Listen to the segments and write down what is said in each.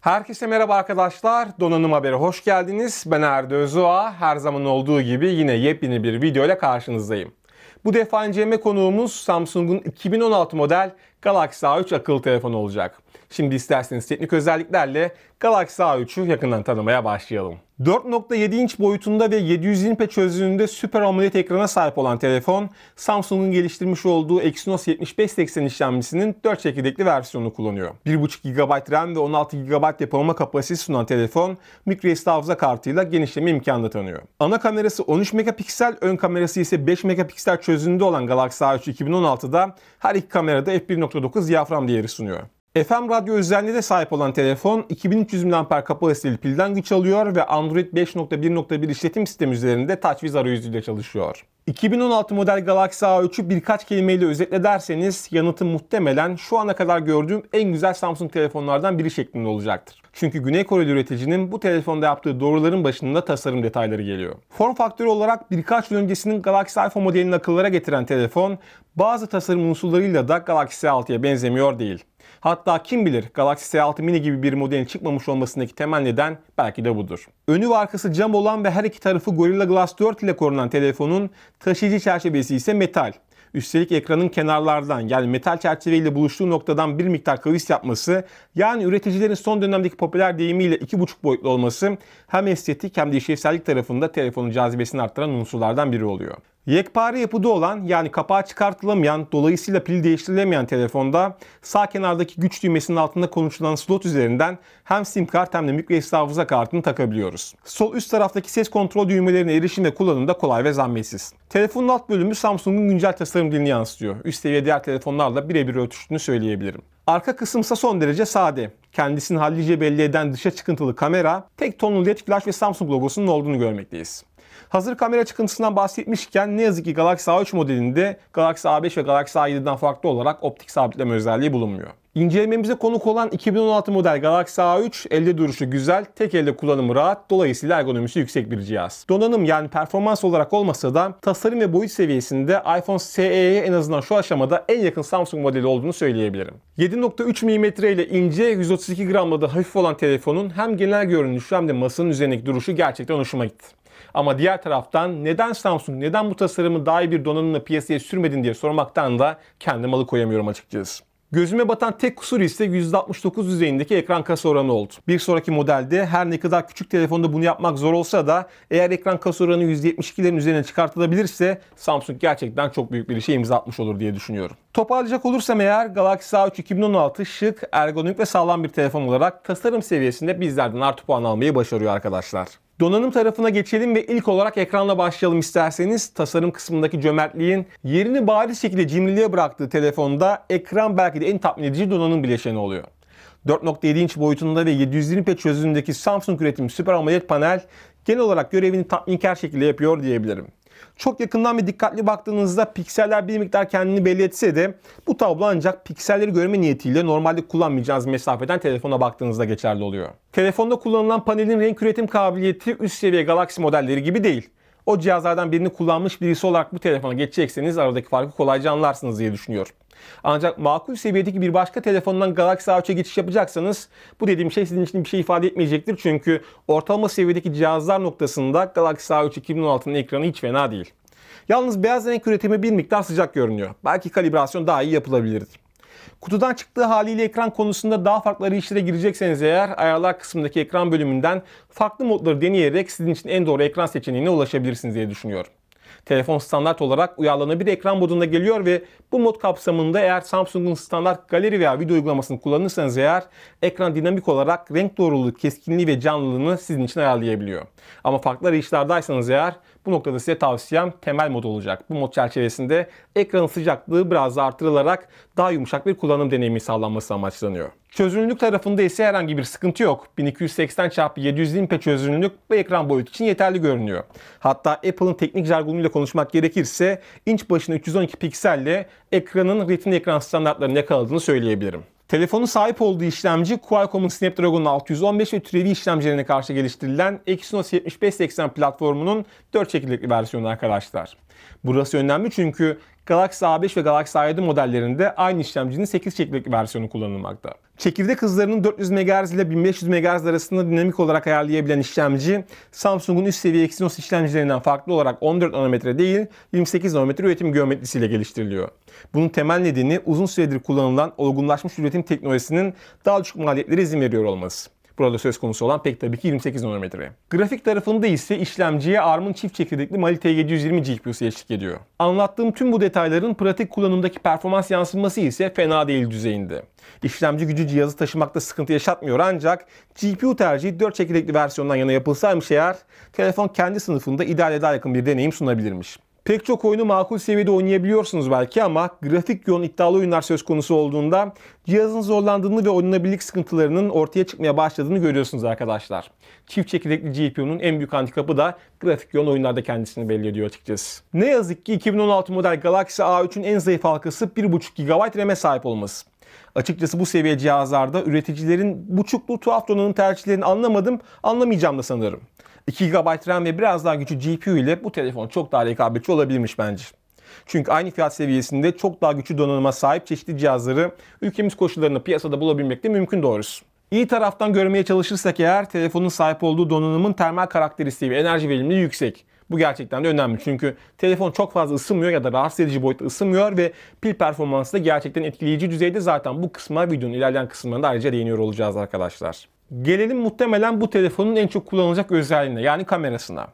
Herkese merhaba arkadaşlar. Donanım Haberi hoş geldiniz. Ben Erdi Özua. Her zaman olduğu gibi yine yepyeni bir video ile karşınızdayım. Bu defa inceleme konuğumuz Samsung'un 2016 model Galaxy A3 akıllı telefon olacak. Şimdi isterseniz teknik özelliklerle Galaxy A3'ü yakından tanımaya başlayalım. 4.7 inç boyutunda ve 720p çözünürlüğünde Super AMOLED ekrana sahip olan telefon, Samsung'un geliştirmiş olduğu Exynos 7580 işlemcisinin 4 çekirdekli versiyonunu kullanıyor. 1.5 GB RAM ve 16 GB depolama kapasitesi sunan telefon, microSD hafıza kartıyla genişleme imkanı tanıyor. Ana kamerası 13 megapiksel, ön kamerası ise 5 megapiksel çözünürlüğünde olan Galaxy A3 2016'da her iki kamerada f1. 1.9 diyafram değeri sunuyor. FM radyo özelliğine de sahip olan telefon 2300 mAh kapasiteli pilden güç alıyor ve Android 5.1.1 işletim sistemi üzerinde TouchWiz arayüzüyle çalışıyor. 2016 model Galaxy A3'ü birkaç kelimeyle özetle derseniz yanıtı muhtemelen şu ana kadar gördüğüm en güzel Samsung telefonlardan biri şeklinde olacaktır. Çünkü Güney Koreli üreticinin bu telefonda yaptığı doğruların başında tasarım detayları geliyor. Form faktörü olarak birkaç yıl öncesinin Galaxy iPhone modelini akıllara getiren telefon bazı tasarım unsurlarıyla da Galaxy A6'ya benzemiyor değil. Hatta kim bilir Galaxy S6 Mini gibi bir modelin çıkmamış olmasındaki temel neden belki de budur. Önü ve arkası cam olan ve her iki tarafı Gorilla Glass 4 ile korunan telefonun taşıyıcı çerçevesi ise metal. Üstelik ekranın kenarlardan yani metal çerçeveyle buluştuğu noktadan bir miktar kavis yapması yani üreticilerin son dönemdeki popüler deyimiyle 2.5 boyutlu olması hem estetik hem de işlevsellik tarafında telefonun cazibesini arttıran unsurlardan biri oluyor. Yekpare yapıda olan yani kapağı çıkartılamayan, dolayısıyla pil değiştirilemeyen telefonda sağ kenardaki güç düğmesinin altında konuşulan slot üzerinden hem sim kart hem de microSD hafıza kartını takabiliyoruz. Sol üst taraftaki ses kontrol düğmelerine erişim ve kullanım da kolay ve zahmetsiz. Telefonun alt bölümü Samsung'un güncel tasarım dilini yansıtıyor. Üst seviye diğer telefonlarla birebir örtüştüğünü söyleyebilirim. Arka kısımsa son derece sade. Kendisini hallice belli eden dışa çıkıntılı kamera, tek tonlu led flash ve Samsung logosunun olduğunu görmekteyiz. Hazır kamera çıkıntısından bahsetmişken ne yazık ki Galaxy A3 modelinde Galaxy A5 ve Galaxy A7'den farklı olarak optik sabitleme özelliği bulunmuyor. İncelememize konuk olan 2016 model Galaxy A3 elde duruşu güzel, tek elde kullanımı rahat, dolayısıyla ergonomisi yüksek bir cihaz. Donanım yani performans olarak olmasa da tasarım ve boyut seviyesinde iPhone SE'ye en azından şu aşamada en yakın Samsung modeli olduğunu söyleyebilirim. 7.3 mm ile ince 132 gramla da hafif olan telefonun hem genel görünüşü hem de masanın üzerindeki duruşu gerçekten hoşuma gitti. Ama diğer taraftan neden Samsung, neden bu tasarımı daha iyi bir donanımla piyasaya sürmedin diye sormaktan da kendimi alıkoyamıyorum açıkçası. Gözüme batan tek kusur ise %69 düzeyindeki ekran kasa oranı oldu. Bir sonraki modelde her ne kadar küçük telefonda bunu yapmak zor olsa da eğer ekran kasa oranı %72'lerin üzerine çıkartılabilirse Samsung gerçekten çok büyük bir işe imza atmış olur diye düşünüyorum. Toparlayacak olursam eğer Galaxy A3 2016 şık, ergonomik ve sağlam bir telefon olarak tasarım seviyesinde bizlerden artı puan almayı başarıyor arkadaşlar. Donanım tarafına geçelim ve ilk olarak ekranla başlayalım isterseniz. Tasarım kısmındaki cömertliğin yerini bariz şekilde cimriliğe bıraktığı telefonda ekran belki de en tatmin edici donanım bileşeni oluyor. 4.7 inç boyutunda ve 720p çözünürlüğündeki Samsung üretimi Super AMOLED panel genel olarak görevini tatminkar şekilde yapıyor diyebilirim. Çok yakından ve dikkatli baktığınızda pikseller bir miktar kendini belli etse de bu tablo ancak pikselleri görme niyetiyle normalde kullanmayacağınız mesafeden telefona baktığınızda geçerli oluyor. Telefonda kullanılan panelin renk üretim kabiliyeti üst seviye Galaxy modelleri gibi değil o cihazlardan birini kullanmış birisi olarak bu telefona geçecekseniz aradaki farkı kolayca anlarsınız diye düşünüyorum. Ancak makul seviyedeki bir başka telefondan Galaxy A3'e geçiş yapacaksanız bu dediğim şey sizin için bir şey ifade etmeyecektir. Çünkü ortalama seviyedeki cihazlar noktasında Galaxy A3 2016'nın ekranı hiç fena değil. Yalnız beyaz renk üretimi bir miktar sıcak görünüyor. Belki kalibrasyon daha iyi yapılabilirdi. Kutudan çıktığı haliyle ekran konusunda daha farklı arayışlara girecekseniz eğer ayarlar kısmındaki ekran bölümünden farklı modları deneyerek sizin için en doğru ekran seçeneğine ulaşabilirsiniz diye düşünüyorum. Telefon standart olarak uyarlanabilir ekran modunda geliyor ve bu mod kapsamında eğer Samsung'un standart galeri veya video uygulamasını kullanırsanız eğer ekran dinamik olarak renk doğruluğu, keskinliği ve canlılığını sizin için ayarlayabiliyor. Ama farklı arayışlardaysanız eğer bu noktada size tavsiyem temel mod olacak. Bu mod çerçevesinde ekranın sıcaklığı biraz da artırılarak daha yumuşak bir kullanım deneyimi sağlanması amaçlanıyor. Çözünürlük tarafında ise herhangi bir sıkıntı yok. 1280x720p çözünürlük bu ekran boyutu için yeterli görünüyor. Hatta Apple'ın teknik jargonuyla konuşmak gerekirse inç başına 312 pikselle ekranın retina ekran standartlarına yakaladığını söyleyebilirim. Telefonu sahip olduğu işlemci Qualcomm'un Snapdragon 615 ve türevi işlemcilerine karşı geliştirilen Exynos 7580 platformunun 4 çekirdekli versiyonu arkadaşlar. Burası önemli çünkü Galaxy A5 ve Galaxy A7 modellerinde aynı işlemcinin 8 çekirdek versiyonu kullanılmakta. Çekirdek hızlarının 400 MHz ile 1500 MHz arasında dinamik olarak ayarlayabilen işlemci, Samsung'un üst seviye Exynos işlemcilerinden farklı olarak 14 nanometre değil 28 nanometre üretim geometrisiyle geliştiriliyor. Bunun temel nedeni uzun süredir kullanılan olgunlaşmış üretim teknolojisinin daha düşük maliyetlere izin veriyor olması burada söz konusu olan pek tabii ki 28 nanometre. Grafik tarafında ise işlemciye ARM'ın çift çekirdekli Mali T720 GPU'su eşlik ediyor. Anlattığım tüm bu detayların pratik kullanımdaki performans yansıması ise fena değil düzeyinde. İşlemci gücü cihazı taşımakta sıkıntı yaşatmıyor ancak GPU tercihi 4 çekirdekli versiyondan yana yapılsaymış eğer telefon kendi sınıfında ideal eda yakın bir deneyim sunabilirmiş. Pek çok oyunu makul seviyede oynayabiliyorsunuz belki ama grafik yoğun iddialı oyunlar söz konusu olduğunda cihazın zorlandığını ve oynanabilirlik sıkıntılarının ortaya çıkmaya başladığını görüyorsunuz arkadaşlar. Çift çekirdekli GPU'nun en büyük handikapı da grafik yoğun oyunlarda kendisini belli ediyor açıkçası. Ne yazık ki 2016 model Galaxy A3'ün en zayıf halkası 1.5 GB RAM'e sahip olması. Açıkçası bu seviye cihazlarda üreticilerin buçuklu çoklu tuhaf donanım tercihlerini anlamadım, anlamayacağım da sanırım. 2 GB RAM ve biraz daha güçlü GPU ile bu telefon çok daha rekabetçi olabilmiş bence. Çünkü aynı fiyat seviyesinde çok daha güçlü donanıma sahip çeşitli cihazları ülkemiz koşullarında piyasada bulabilmek de mümkün doğrusu. İyi taraftan görmeye çalışırsak eğer telefonun sahip olduğu donanımın termal karakteristiği ve enerji verimliliği yüksek. Bu gerçekten de önemli. Çünkü telefon çok fazla ısınmıyor ya da rahatsız edici boyutta ısınmıyor ve pil performansı da gerçekten etkileyici düzeyde. Zaten bu kısma videonun ilerleyen kısımlarında ayrıca değiniyor olacağız arkadaşlar. Gelelim muhtemelen bu telefonun en çok kullanılacak özelliğine yani kamerasına.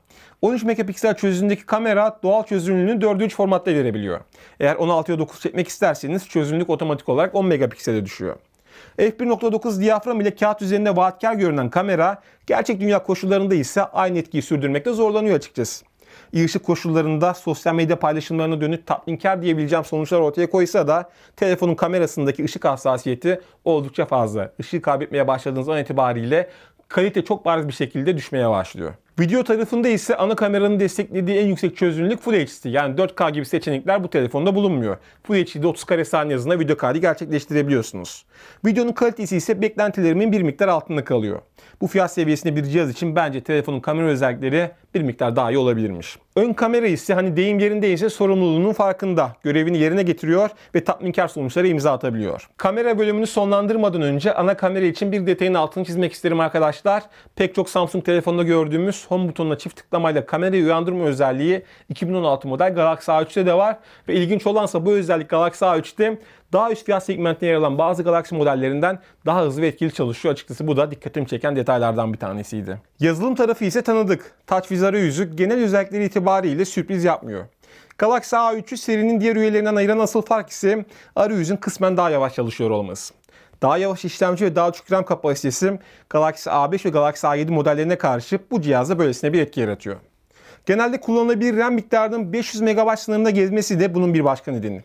13 megapiksel çözünürlüğündeki kamera doğal çözünürlüğünü 4'e 3 formatta verebiliyor. Eğer 16'ya 9 çekmek isterseniz çözünürlük otomatik olarak 10 megapiksele düşüyor. F1.9 diyafram ile kağıt üzerinde vaatkar görünen kamera gerçek dünya koşullarında ise aynı etkiyi sürdürmekte zorlanıyor açıkçası. İyi koşullarında sosyal medya paylaşımlarına dönük tatminkar diyebileceğim sonuçlar ortaya koysa da telefonun kamerasındaki ışık hassasiyeti oldukça fazla. Işığı kaybetmeye başladığınız an itibariyle kalite çok bariz bir şekilde düşmeye başlıyor. Video tarafında ise ana kameranın desteklediği en yüksek çözünürlük Full HD. Yani 4K gibi seçenekler bu telefonda bulunmuyor. Full HD'de 30 kare saniye hızında video kaydı gerçekleştirebiliyorsunuz. Videonun kalitesi ise beklentilerimin bir miktar altında kalıyor. Bu fiyat seviyesinde bir cihaz için bence telefonun kamera özellikleri bir miktar daha iyi olabilirmiş. Ön kamera ise hani deyim yerindeyse sorumluluğunun farkında. Görevini yerine getiriyor ve tatminkar sonuçlara imza atabiliyor. Kamera bölümünü sonlandırmadan önce ana kamera için bir detayın altını çizmek isterim arkadaşlar. Pek çok Samsung telefonda gördüğümüz Home butonuna çift tıklamayla kamerayı uyandırma özelliği 2016 model Galaxy A3'te de var. Ve ilginç olansa bu özellik Galaxy A3'te daha üst fiyat segmentine yer alan bazı Galaxy modellerinden daha hızlı ve etkili çalışıyor. Açıkçası bu da dikkatimi çeken detaylardan bir tanesiydi. Yazılım tarafı ise tanıdık. Touch Vizarı yüzük genel özellikleri itibariyle sürpriz yapmıyor. Galaxy A3'ü serinin diğer üyelerinden ayıran asıl fark ise arayüzün kısmen daha yavaş çalışıyor olması. Daha yavaş işlemci ve daha düşük RAM kapasitesi Galaxy A5 ve Galaxy A7 modellerine karşı bu cihazda böylesine bir etki yaratıyor. Genelde kullanılabilir RAM miktarının 500 MB sınırında gezmesi de bunun bir başka nedeni.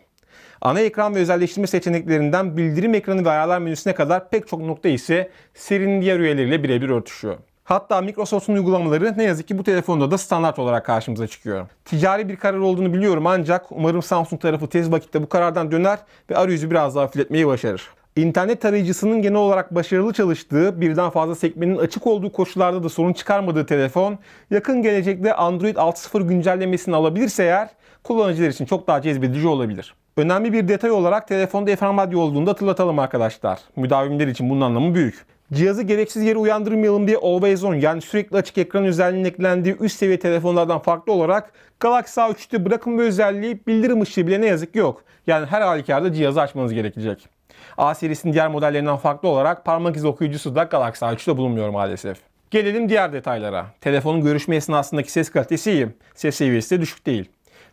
Ana ekran ve özelleştirme seçeneklerinden bildirim ekranı ve ayarlar menüsüne kadar pek çok nokta ise serinin diğer üyeleriyle birebir örtüşüyor. Hatta Microsoft'un uygulamaları ne yazık ki bu telefonda da standart olarak karşımıza çıkıyor. Ticari bir karar olduğunu biliyorum ancak umarım Samsung tarafı tez vakitte bu karardan döner ve arayüzü biraz daha hafifletmeyi başarır. İnternet tarayıcısının genel olarak başarılı çalıştığı, birden fazla sekmenin açık olduğu koşullarda da sorun çıkarmadığı telefon, yakın gelecekte Android 6.0 güncellemesini alabilirse eğer kullanıcılar için çok daha cezbedici olabilir. Önemli bir detay olarak telefonda FM radyo olduğunu da hatırlatalım arkadaşlar. Müdavimler için bunun anlamı büyük. Cihazı gereksiz yere uyandırmayalım diye Always On yani sürekli açık ekran özelliğinin eklendiği üst seviye telefonlardan farklı olarak Galaxy A3'te bırakın bu özelliği bildirim ışığı bile ne yazık ki yok. Yani her halükarda cihazı açmanız gerekecek. A serisinin diğer modellerinden farklı olarak parmak izi okuyucusu da Galaxy A3'te bulunmuyor maalesef. Gelelim diğer detaylara. Telefonun görüşme esnasındaki ses kalitesi iyi. Ses seviyesi de düşük değil.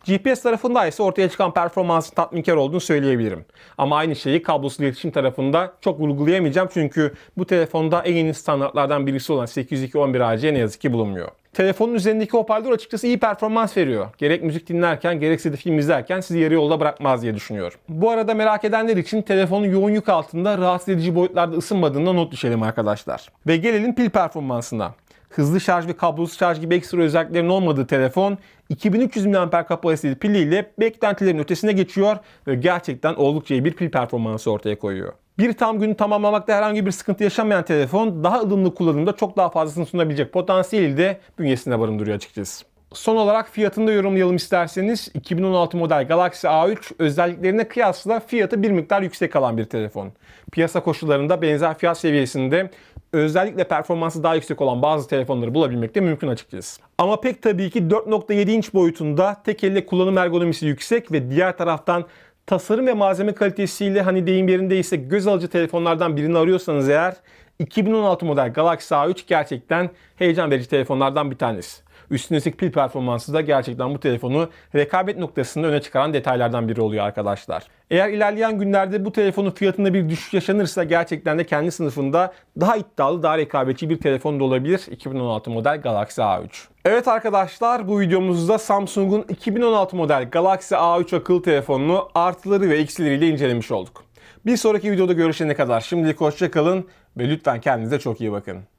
GPS tarafında ise ortaya çıkan performansın tatminkar olduğunu söyleyebilirim. Ama aynı şeyi kablosuz iletişim tarafında çok vurgulayamayacağım çünkü bu telefonda en yeni standartlardan birisi olan 802.11ac ne yazık ki bulunmuyor telefonun üzerindeki hoparlör açıkçası iyi performans veriyor. Gerek müzik dinlerken gerekse de film izlerken sizi yarı yolda bırakmaz diye düşünüyorum. Bu arada merak edenler için telefonun yoğun yük altında rahatsız edici boyutlarda ısınmadığında not düşelim arkadaşlar. Ve gelelim pil performansına hızlı şarj ve kablosuz şarj gibi ekstra özelliklerin olmadığı telefon 2300 mAh kapasiteli piliyle beklentilerin ötesine geçiyor ve gerçekten oldukça iyi bir pil performansı ortaya koyuyor. Bir tam günü tamamlamakta herhangi bir sıkıntı yaşamayan telefon daha ılımlı kullanımda çok daha fazlasını sunabilecek potansiyeli de bünyesinde barındırıyor açıkçası. Son olarak fiyatını da yorumlayalım isterseniz. 2016 model Galaxy A3 özelliklerine kıyasla fiyatı bir miktar yüksek alan bir telefon. Piyasa koşullarında benzer fiyat seviyesinde özellikle performansı daha yüksek olan bazı telefonları bulabilmek de mümkün açıkçası. Ama pek tabii ki 4.7 inç boyutunda tek elle kullanım ergonomisi yüksek ve diğer taraftan tasarım ve malzeme kalitesiyle hani deyim yerindeyse göz alıcı telefonlardan birini arıyorsanız eğer 2016 model Galaxy A3 gerçekten heyecan verici telefonlardan bir tanesi. Üstünelik pil performansı da gerçekten bu telefonu rekabet noktasında öne çıkaran detaylardan biri oluyor arkadaşlar. Eğer ilerleyen günlerde bu telefonun fiyatında bir düşüş yaşanırsa gerçekten de kendi sınıfında daha iddialı, daha rekabetçi bir telefon da olabilir 2016 model Galaxy A3. Evet arkadaşlar bu videomuzda Samsung'un 2016 model Galaxy A3 akıllı telefonunu artıları ve eksileriyle incelemiş olduk. Bir sonraki videoda görüşene kadar şimdilik hoşçakalın ve lütfen kendinize çok iyi bakın.